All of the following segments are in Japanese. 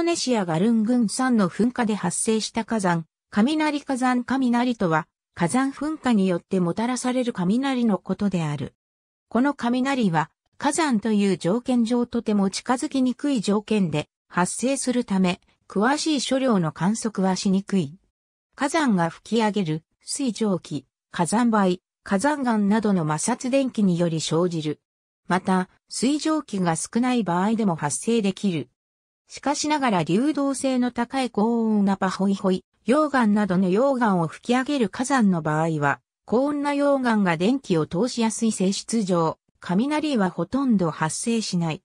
ドネシアガルン群山の噴火で発生した火山、雷火山雷とは、火山噴火によってもたらされる雷のことである。この雷は、火山という条件上とても近づきにくい条件で発生するため、詳しい所量の観測はしにくい。火山が吹き上げる水蒸気、火山灰、火山岩などの摩擦電気により生じる。また、水蒸気が少ない場合でも発生できるしかしながら流動性の高い高温なパホイホイ、溶岩などの溶岩を吹き上げる火山の場合は、高温な溶岩が電気を通しやすい性質上、雷はほとんど発生しない。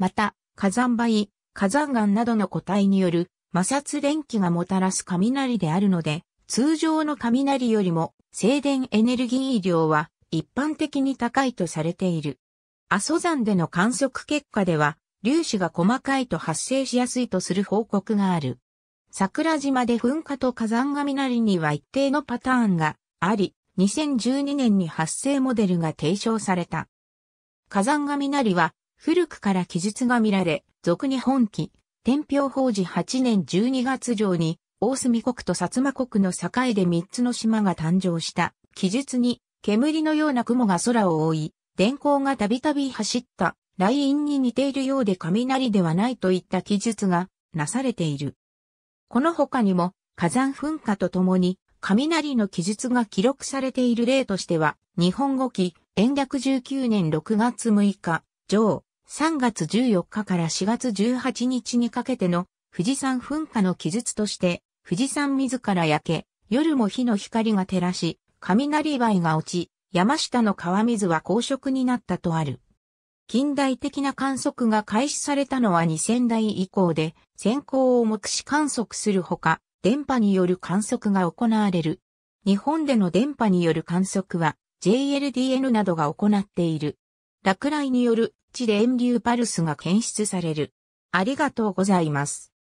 また、火山灰、火山岩などの個体による摩擦電気がもたらす雷であるので、通常の雷よりも静電エネルギー量は一般的に高いとされている。阿蘇山での観測結果では、粒子が細かいと発生しやすいとする報告がある。桜島で噴火と火山雷には一定のパターンがあり、2012年に発生モデルが提唱された。火山雷は古くから記述が見られ、俗に本記、天平法事8年12月上に、大隅国と薩摩国の境で3つの島が誕生した記述に、煙のような雲が空を覆い、電光がたびたび走った雷 i に似ているようで雷ではないといった記述がなされている。この他にも火山噴火とともに雷の記述が記録されている例としては、日本語記、延暦19年6月6日、上、3月14日から4月18日にかけての富士山噴火の記述として、富士山自ら焼け、夜も火の光が照らし、雷灰が落ち、山下の川水は公色になったとある。近代的な観測が開始されたのは2000代以降で、先行を目視観測するほか、電波による観測が行われる。日本での電波による観測は、JLDN などが行っている。落雷による地電流パルスが検出される。ありがとうございます。